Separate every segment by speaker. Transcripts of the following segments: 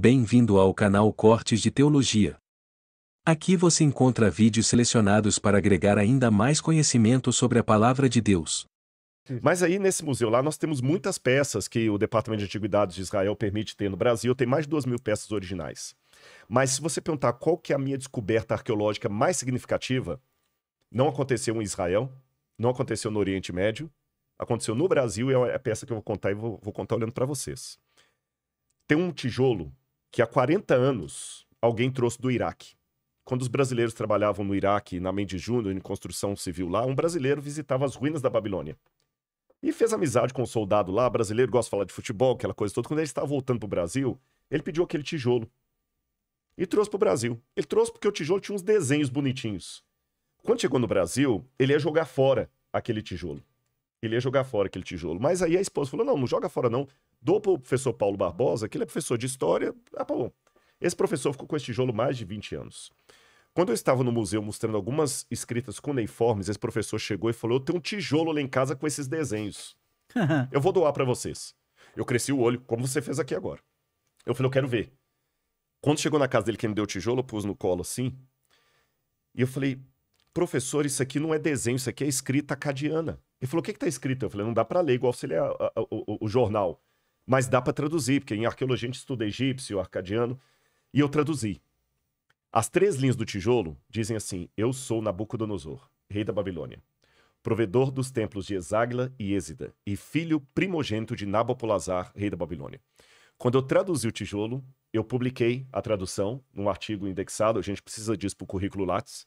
Speaker 1: Bem-vindo ao canal Cortes de Teologia. Aqui você encontra vídeos selecionados para agregar ainda mais conhecimento sobre a palavra de Deus. Mas aí, nesse museu lá, nós temos muitas peças que o Departamento de Antiguidades de Israel permite ter no Brasil. Tem mais de duas mil peças originais. Mas se você perguntar qual que é a minha descoberta arqueológica mais significativa, não aconteceu em Israel, não aconteceu no Oriente Médio, aconteceu no Brasil e é a peça que eu vou contar e vou, vou contar olhando para vocês. Tem um tijolo que há 40 anos alguém trouxe do Iraque. Quando os brasileiros trabalhavam no Iraque, na Mendes Júnior, em construção civil lá, um brasileiro visitava as ruínas da Babilônia. E fez amizade com um soldado lá, brasileiro, gosta de falar de futebol, aquela coisa toda. Quando ele estava voltando para o Brasil, ele pediu aquele tijolo. E trouxe para o Brasil. Ele trouxe porque o tijolo tinha uns desenhos bonitinhos. Quando chegou no Brasil, ele ia jogar fora aquele tijolo. Ele ia jogar fora aquele tijolo. Mas aí a esposa falou: não, não joga fora não. Dou o professor Paulo Barbosa, que ele é professor de história. Ah, bom. Esse professor ficou com esse tijolo mais de 20 anos. Quando eu estava no museu mostrando algumas escritas cuneiformes, esse professor chegou e falou: Eu tenho um tijolo lá em casa com esses desenhos. eu vou doar para vocês. Eu cresci o olho, como você fez aqui agora. Eu falei: Eu quero ver. Quando chegou na casa dele, quem me deu o tijolo, eu pus no colo assim. E eu falei: Professor, isso aqui não é desenho, isso aqui é escrita acadiana. Ele falou: O que, está escrito? Eu falei: Não dá para ler igual se ler a, a, a, o, o jornal. Mas dá para traduzir, porque em arqueologia a gente estuda egípcio, arcadiano, e eu traduzi. As três linhas do tijolo dizem assim: Eu sou Nabucodonosor, rei da Babilônia, provedor dos templos de Exágila e Êzida, e filho primogênito de Nabopolazar, rei da Babilônia. Quando eu traduzi o tijolo, eu publiquei a tradução num artigo indexado, a gente precisa disso para o currículo Lattes.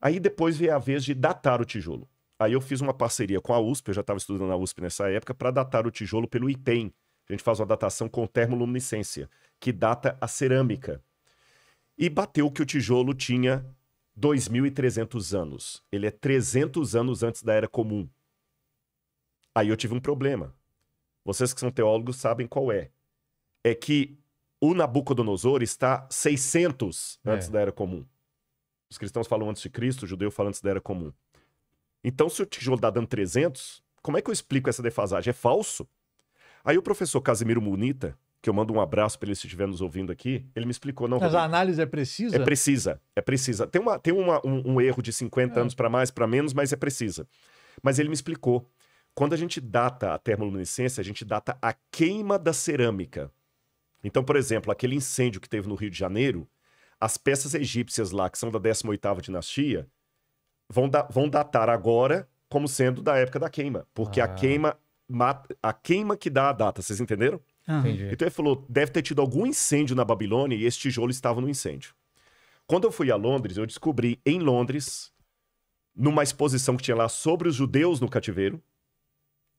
Speaker 1: Aí depois veio a vez de datar o tijolo. Aí eu fiz uma parceria com a USP, eu já estava estudando na USP nessa época, para datar o tijolo pelo IPEM. A gente faz uma datação com termoluminescência, que data a cerâmica. E bateu que o tijolo tinha 2.300 anos. Ele é 300 anos antes da Era Comum. Aí eu tive um problema. Vocês que são teólogos sabem qual é. É que o Nabucodonosor está 600 é. antes é. da Era Comum. Os cristãos falam antes de Cristo, o judeu fala antes da Era Comum. Então, se o tijolo está dando 300, como é que eu explico essa defasagem? É falso? Aí o professor Casimiro Munita, que eu mando um abraço para ele se estiver nos ouvindo aqui, ele me explicou. Não, Mas Rodrigo, a análise é precisa? É precisa, é precisa. Tem, uma, tem uma, um, um, erro de 50 é. anos para mais, para menos, mas é precisa. Mas ele me explicou. Quando a gente data a termoluminescência, a gente data a queima da cerâmica. Então, por exemplo, aquele incêndio que teve no Rio de Janeiro, as peças egípcias lá, que são da 18ª dinastia, vão, da, vão datar agora como sendo da época da queima. Porque ah. a queima a queima que dá a data, vocês entenderam? Ah. Então ele falou: deve ter tido algum incêndio na Babilônia e esse tijolo estava no incêndio. Quando eu fui a Londres, eu descobri em Londres, numa exposição que tinha lá sobre os judeus no cativeiro,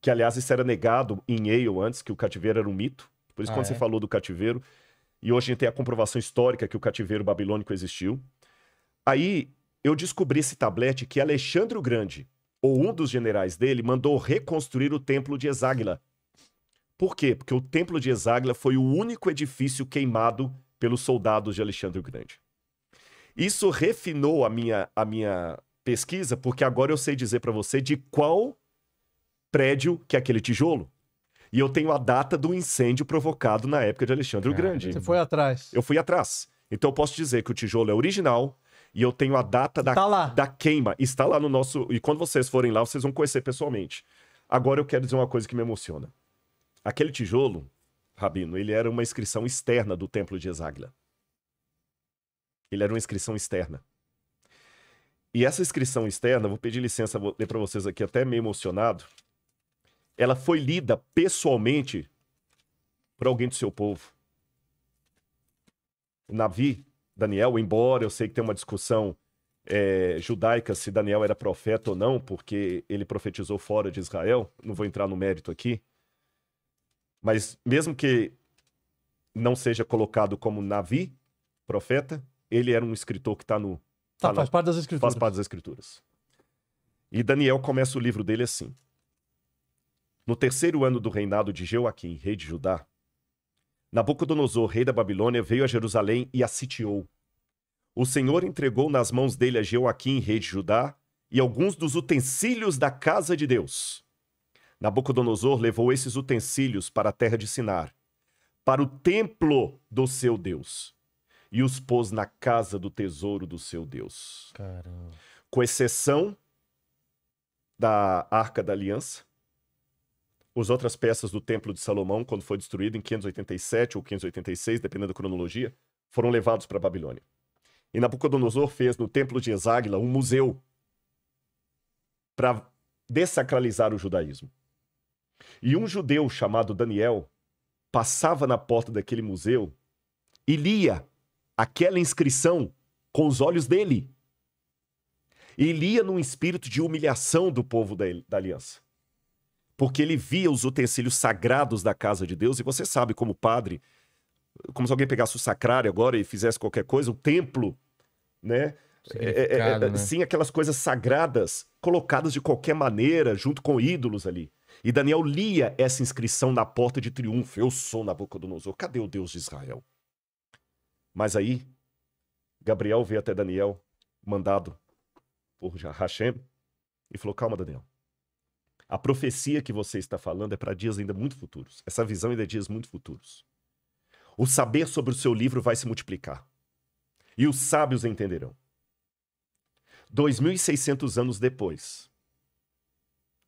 Speaker 1: que aliás isso era negado em Yale antes, que o cativeiro era um mito. Por isso, ah, quando é? você falou do cativeiro, e hoje a gente tem a comprovação histórica que o cativeiro babilônico existiu. Aí eu descobri esse tablete que Alexandre o Grande, ou um dos generais dele, mandou reconstruir o templo de Exáguila. Por quê? Porque o templo de Exáguila foi o único edifício queimado pelos soldados de Alexandre o Grande. Isso refinou a minha, a minha pesquisa, porque agora eu sei dizer para você de qual prédio que é aquele tijolo. E eu tenho a data do incêndio provocado na época de Alexandre o Grande. Você foi atrás. Eu fui atrás. Então eu posso dizer que o tijolo é original, e eu tenho a data da, tá da queima. Está lá no nosso. E quando vocês forem lá, vocês vão conhecer pessoalmente. Agora eu quero dizer uma coisa que me emociona. Aquele tijolo, Rabino, ele era uma inscrição externa do templo de Exáguila. Ele era uma inscrição externa. E essa inscrição externa, vou pedir licença, vou ler para vocês aqui, até meio emocionado. Ela foi lida pessoalmente por alguém do seu povo. Navi, Daniel, embora eu sei que tem uma discussão é, judaica se Daniel era profeta ou não, porque ele profetizou fora de Israel, não vou entrar no mérito aqui, mas mesmo que não seja colocado como Navi, profeta, ele era um escritor que está no.
Speaker 2: Tá, tá faz, parte das escrituras. faz
Speaker 1: parte das escrituras. E Daniel começa o livro dele assim. No terceiro ano do reinado de Jeoaquim, rei de Judá, Nabucodonosor, rei da Babilônia, veio a Jerusalém e a sitiou. O Senhor entregou nas mãos dele a Jeoaquim, rei de Judá, e alguns dos utensílios da casa de Deus. Nabucodonosor levou esses utensílios para a terra de Sinar, para o templo do seu Deus, e os pôs na casa do tesouro do seu Deus. Caramba. Com exceção da Arca da Aliança, as outras peças do Templo de Salomão, quando foi destruído em 587 ou 586, dependendo da cronologia, foram levados para a Babilônia. E Nabucodonosor fez no Templo de Exáguila um museu para dessacralizar o judaísmo. E um judeu chamado Daniel passava na porta daquele museu e lia aquela inscrição com os olhos dele. E lia num espírito de humilhação do povo da, da aliança porque ele via os utensílios sagrados da casa de Deus, e você sabe, como padre, como se alguém pegasse o sacrário agora e fizesse qualquer coisa, o templo, né? É, é, é, é, né? Sim, aquelas coisas sagradas colocadas de qualquer maneira, junto com ídolos ali. E Daniel lia essa inscrição na porta de triunfo: Eu sou Nabucodonosor, cadê o Deus de Israel? Mas aí, Gabriel veio até Daniel, mandado por Hashem, e falou: Calma, Daniel, a profecia que você está falando é para dias ainda muito futuros. Essa visão ainda é dias muito futuros. O saber sobre o seu livro vai se multiplicar. E os sábios entenderão. 2600 anos depois,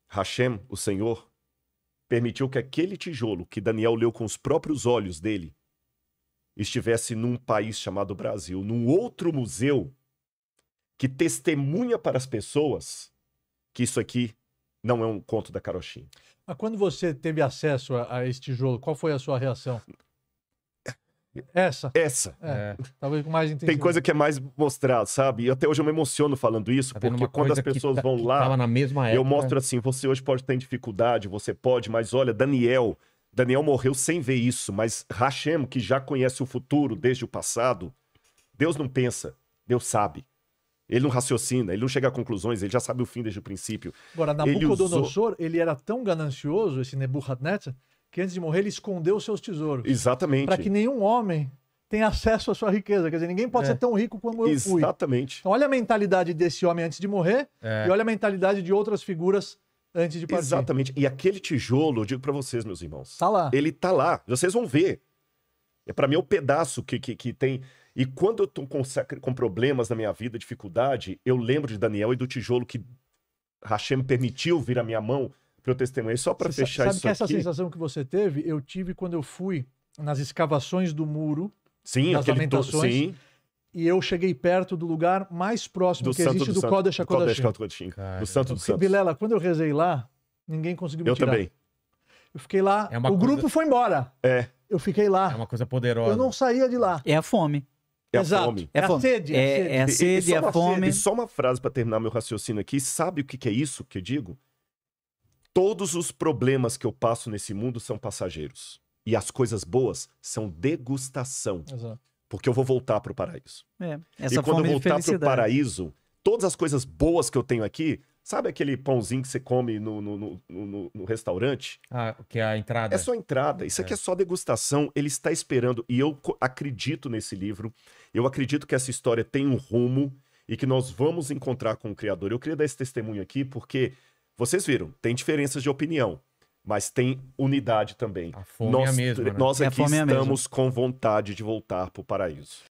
Speaker 1: Hashem, o Senhor, permitiu que aquele tijolo que Daniel leu com os próprios olhos dele estivesse num país chamado Brasil, num outro museu que testemunha para as pessoas que isso aqui não é um conto da Carochinha. Mas quando você teve acesso a, a jogo, qual foi a sua reação? Essa. Essa. É, talvez com mais intensidade. Tem coisa que é mais mostrar, sabe? E até hoje eu me emociono falando isso, tá porque quando as pessoas tá vão lá, época, eu mostro assim: você hoje pode ter dificuldade, você pode, mas olha, Daniel. Daniel morreu sem ver isso, mas Hashem, que já conhece o futuro desde o passado, Deus não pensa, Deus sabe. Ele não raciocina, ele não chega a conclusões, ele já sabe o fim desde o princípio. Agora, Nabucodonosor, ele, usou... ele era tão ganancioso, esse Nebuchadnezzar, que antes de morrer ele escondeu os seus tesouros. Exatamente. Para que nenhum homem tenha acesso à sua riqueza. Quer dizer, ninguém pode é. ser tão rico como eu Exatamente. fui. Exatamente. Então, olha a mentalidade desse homem antes de morrer é. e olha a mentalidade de outras figuras antes de partir. Exatamente. E aquele tijolo, eu digo para vocês, meus irmãos. Tá lá. Ele tá lá. Vocês vão ver. É para mim é o pedaço que, que, que tem e quando eu tô com, com problemas na minha vida, dificuldade, eu lembro de Daniel e do tijolo que Hashem permitiu vir à minha mão para eu testemunhar. só para fechar sabe isso que essa sensação que você teve, eu tive quando eu fui nas escavações do muro, sim, nas lamentações, sim. e eu cheguei perto do lugar mais próximo do que Santo existe do, do Kodesh do Do, do Santo dos então, Bilela, quando eu rezei lá, ninguém conseguiu me eu tirar. Eu também. Eu fiquei lá, é o coisa... grupo foi embora. É. Eu fiquei lá. É uma coisa poderosa. Eu não saía de lá. É a fome. É Exato. É a fome. É a, fome. sede. É, é a sede, é a é fome. E só uma frase para terminar meu raciocínio aqui. Sabe o que, que é isso que eu digo? Todos os problemas que eu passo nesse mundo são passageiros. E as coisas boas são degustação. Exato. Porque eu vou voltar para o paraíso. É, essa e quando eu voltar para o paraíso, todas as coisas boas que eu tenho aqui Sabe aquele pãozinho que você come no, no, no, no, no restaurante? Ah, que é a entrada. É só entrada. Isso aqui é. é só degustação. Ele está esperando. E eu acredito nesse livro. Eu acredito que essa história tem um rumo e que nós vamos encontrar com o Criador. Eu queria dar esse testemunho aqui porque vocês viram, tem diferenças de opinião. Mas tem unidade também. A fome é né? nós, é a é mesma, né? nós aqui é estamos com vontade de voltar para o paraíso.